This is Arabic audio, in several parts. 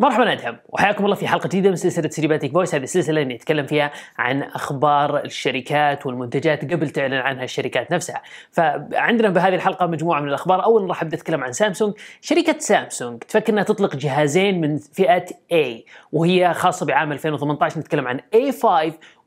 مرحبا ادهم وحياكم الله في حلقه جديده من سلسله سيرباتيك فويس هذه السلسله اللي نتكلم فيها عن اخبار الشركات والمنتجات قبل تعلن عنها الشركات نفسها فعندنا بهذه الحلقه مجموعه من الاخبار اول راح ابدا اتكلم عن سامسونج شركه سامسونج تفكر انها تطلق جهازين من فئه A وهي خاصه بعام 2018 نتكلم عن A5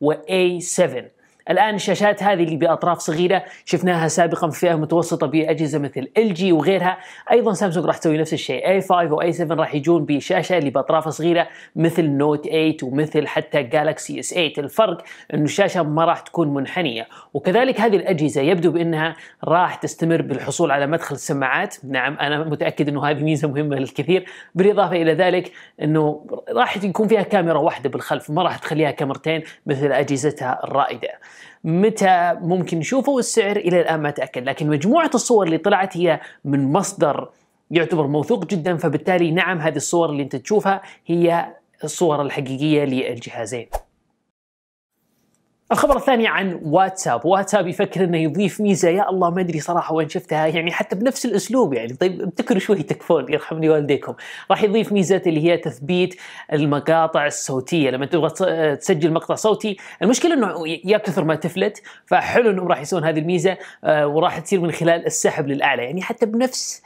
و A7 الان الشاشات هذه اللي باطراف صغيره شفناها سابقا في فئه متوسطه باجهزه مثل ال جي وغيرها ايضا سامسونج راح تسوي نفس الشيء اي 5 واي 7 راح يجون بشاشه اللي باطرافها صغيره مثل نوت 8 ومثل حتى جالكسي اس 8 الفرق انه الشاشه ما راح تكون منحنيه وكذلك هذه الاجهزه يبدو بانها راح تستمر بالحصول على مدخل السماعات نعم انا متاكد انه هذه ميزه مهمه للكثير بالاضافه الى ذلك انه راح يكون فيها كاميرا واحده بالخلف ما راح تخليها كاميرتين مثل اجهزتها الرائده متى ممكن نشوفه والسعر الى الان ما تاكد لكن مجموعه الصور اللي طلعت هي من مصدر يعتبر موثوق جدا فبالتالي نعم هذه الصور اللي انت تشوفها هي الصور الحقيقيه للجهازين الخبر الثاني عن واتساب، واتساب يفكر انه يضيف ميزه يا الله ما ادري صراحه وين شفتها يعني حتى بنفس الاسلوب يعني طيب ابتكروا شوي تكفون يرحمني والديكم، راح يضيف ميزه اللي هي تثبيت المقاطع الصوتيه لما تبغى تسجل مقطع صوتي، المشكله انه يا كثر ما تفلت فحلو انهم راح يسوون هذه الميزه آه، وراح تصير من خلال السحب للاعلى، يعني حتى بنفس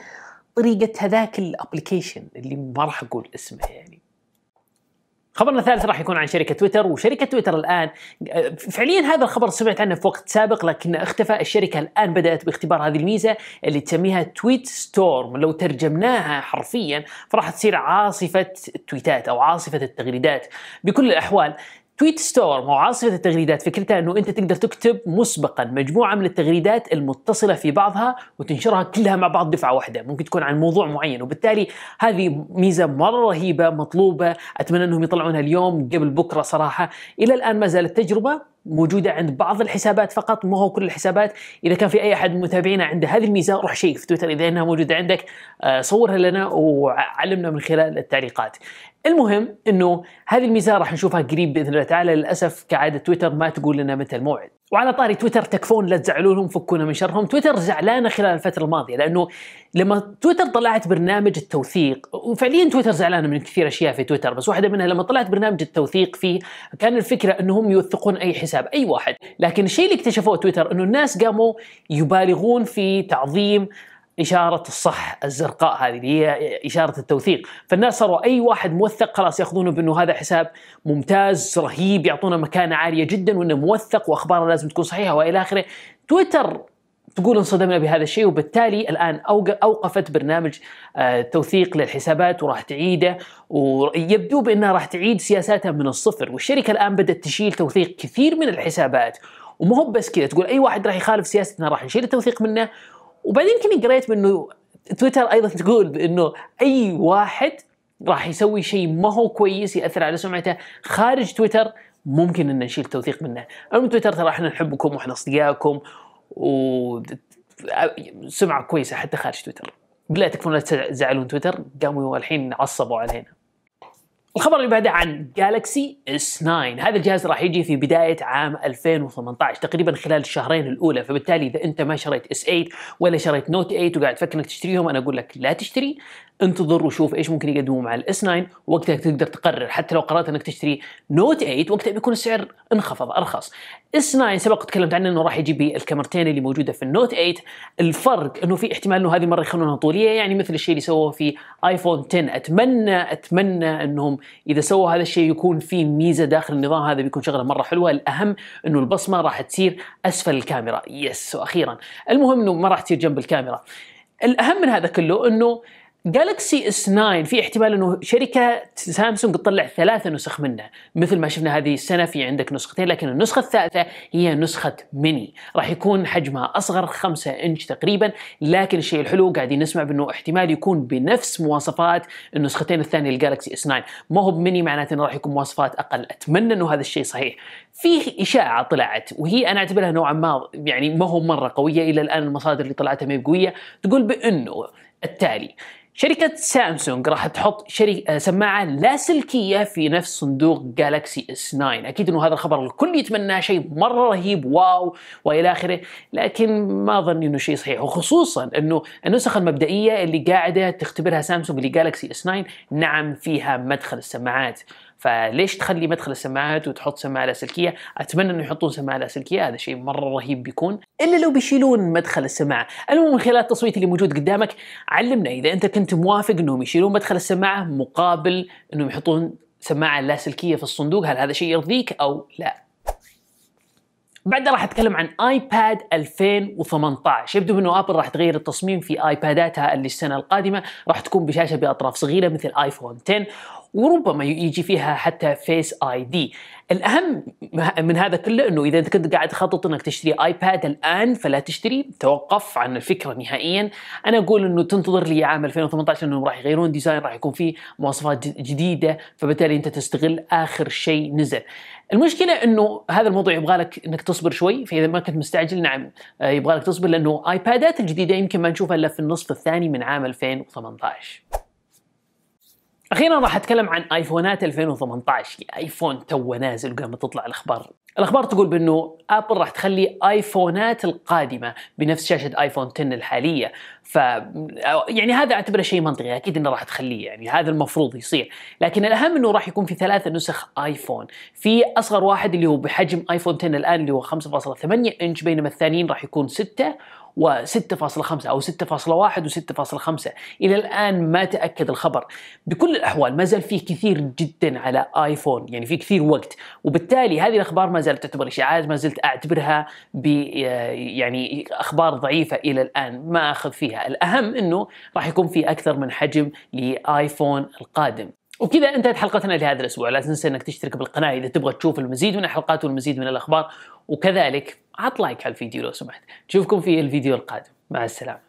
طريقه هذاك الابلكيشن اللي ما راح اقول اسمه يعني. خبرنا الثالث راح يكون عن شركه تويتر وشركه تويتر الان فعليا هذا الخبر سمعت عنه في وقت سابق لكن اختفى الشركه الان بدات باختبار هذه الميزه اللي تسميها تويت ستورم لو ترجمناها حرفيا فراح تصير عاصفه تويتات او عاصفه التغريدات بكل الاحوال تويت ستور او عاصفه التغريدات فكرتها انه انت تقدر تكتب مسبقا مجموعه من التغريدات المتصله في بعضها وتنشرها كلها مع بعض دفعه واحده، ممكن تكون عن موضوع معين وبالتالي هذه ميزه مره رهيبه مطلوبه، اتمنى انهم يطلعونها اليوم قبل بكره صراحه، الى الان ما زالت تجربه موجوده عند بعض الحسابات فقط مو هو كل الحسابات اذا كان في اي احد من متابعينا عنده هذه الميزه روح شيك في تويتر اذا انها موجوده عندك آه، صورها لنا وعلمنا من خلال التعليقات المهم انه هذه الميزه راح نشوفها قريب باذن الله تعالى للاسف كعاده تويتر ما تقول لنا متى الموعد وعلى طاري تويتر تكفون لا تزعلونهم فكونا من شرهم تويتر زعلانه خلال الفتره الماضيه لانه لما تويتر طلعت برنامج التوثيق وفعليا تويتر زعلانه من كثير اشياء في تويتر بس واحده منها لما طلعت برنامج التوثيق فيه كان الفكره انهم يوثقون اي حساب اي واحد لكن الشيء اللي اكتشفوه تويتر انه الناس قاموا يبالغون في تعظيم اشاره الصح الزرقاء هذه اللي هي اشاره التوثيق، فالناس صاروا اي واحد موثق خلاص ياخذونه بانه هذا حساب ممتاز رهيب يعطونه مكانه عاليه جدا وانه موثق واخباره لازم تكون صحيحه والى اخره. تويتر تقول انصدمنا بهذا الشيء وبالتالي الان اوقفت برنامج آه، توثيق للحسابات وراح تعيده ويبدو بانها راح تعيد سياساتها من الصفر والشركه الان بدات تشيل توثيق كثير من الحسابات ومو بس كذا تقول اي واحد راح يخالف سياستنا راح نشيل التوثيق منه وبعدين كمان قريت بانه تويتر ايضا تقول بانه اي واحد راح يسوي شيء ما هو كويس ياثر على سمعته خارج تويتر ممكن ان نشيل توثيق منه المهم تويتر ترى احنا نحبكم واحنا اصدقائكم و سمعه كويسه حتى خارج تويتر بالله تكفون لا تزعلون تويتر قاموا الحين عصبوا علينا الخبر اللي بعده عن جالكسي S9 هذا الجهاز راح يجي في بداية عام 2018 تقريبا خلال الشهرين الأولى فبالتالي إذا أنت ما شريت S8 ولا شريت نوت 8 وقاعد تفكر أنك تشتريهم أنا أقول لك لا تشتري انتظر وشوف ايش ممكن يقدموا مع الاس 9 وقتها تقدر تقرر حتى لو قررت انك تشتري نوت 8 وقتها بيكون السعر انخفض ارخص اس 9 سبق تكلمت عنه انه راح يجي بالكاميرتين اللي موجوده في النوت 8 الفرق انه في احتمال انه هذه المره يخلونها طوليه يعني مثل الشيء اللي سووه في ايفون 10 اتمنى اتمنى انهم اذا سووا هذا الشيء يكون في ميزه داخل النظام هذا بيكون شغله مره حلوه الاهم انه البصمه راح تصير اسفل الكاميرا يس واخيرا المهم انه ما راح تصير جنب الكاميرا الاهم من هذا كله انه جالكسي اس 9 في احتمال انه شركه سامسونج تطلع ثلاث نسخ منه مثل ما شفنا هذه السنه في عندك نسختين لكن النسخه الثالثه هي نسخه ميني راح يكون حجمها اصغر 5 انش تقريبا لكن الشيء الحلو قاعدين نسمع بانه احتمال يكون بنفس مواصفات النسختين الثانيه للجالكسي اس 9 ما هو بميني معناته انه راح يكون مواصفات اقل اتمنى انه هذا الشيء صحيح في اشاعه طلعت وهي انا اعتبرها نوعا ما يعني ما هو مره قويه الى الان المصادر اللي طلعتها ما قويه تقول بانه التالي شركة سامسونج راح تحط شركة آه، سماعة لاسلكية في نفس صندوق جالكسي اس 9 أكيد أنه هذا الخبر الكل يتمناه شيء مرة رهيب واو وإلى آخره لكن ما أظن أنه شيء صحيح وخصوصا أنه النسخ المبدئية اللي قاعدة تختبرها سامسونج لجالكسي اس 9 نعم فيها مدخل السماعات فليش تخلي مدخل السماعات وتحط سماعه لاسلكيه اتمنى انه يحطون سماعه لاسلكيه هذا شيء مره رهيب بيكون الا لو بيشيلون مدخل السماعه المهم من خلال التصويت اللي موجود قدامك علمنا اذا انت كنت موافق انهم يشيلون مدخل السماعه مقابل انهم يحطون سماعه لاسلكيه في الصندوق هل هذا شيء يرضيك او لا بعدها راح اتكلم عن ايباد 2018 يبدو انه ابل راح تغير التصميم في ايباداتها اللي السنه القادمه راح تكون بشاشه باطراف صغيره مثل ايفون 10 وربما يجي فيها حتى فيس اي دي الاهم من هذا كله انه اذا انت كنت قاعد تخطط انك تشتري ايباد الان فلا تشتري توقف عن الفكره نهائيا انا اقول انه تنتظر لي عام 2018 انهم راح يغيرون ديزاين راح يكون فيه مواصفات جديده فبالتالي انت تستغل اخر شيء نزل المشكله انه هذا الموضوع يبغى لك انك تصبر شوي فاذا ما كنت مستعجل نعم آه، يبغى لك تصبر لانه ايبادات الجديده يمكن ما نشوفها الا في النصف الثاني من عام 2018 اخيرا راح اتكلم عن ايفونات 2018 ايفون تو نازل وقامت تطلع الاخبار الاخبار تقول بانه ابل راح تخلي ايفونات القادمه بنفس شاشه ايفون 10 الحاليه ف يعني هذا اعتبره شيء منطقي اكيد انه راح تخليه يعني هذا المفروض يصير لكن الاهم انه راح يكون في ثلاث نسخ ايفون في اصغر واحد اللي هو بحجم ايفون 10 الان اللي هو 5.8 انش بينما الثانيين راح يكون 6 و6.5 أو 6.1 و6.5 إلى الآن ما تأكد الخبر بكل الأحوال ما زال فيه كثير جدا على آيفون يعني في كثير وقت وبالتالي هذه الأخبار ما زالت تعتبر إشاعات ما زلت أعتبرها ب يعني أخبار ضعيفة إلى الآن ما أخذ فيها الأهم أنه راح يكون في أكثر من حجم لآيفون القادم وبكذا انتهت حلقتنا لهذا الاسبوع لا تنسى انك تشترك بالقناه اذا تبغى تشوف المزيد من الحلقات والمزيد من الاخبار وكذلك عط لايك على الفيديو لو سمحت نشوفكم في الفيديو القادم مع السلامه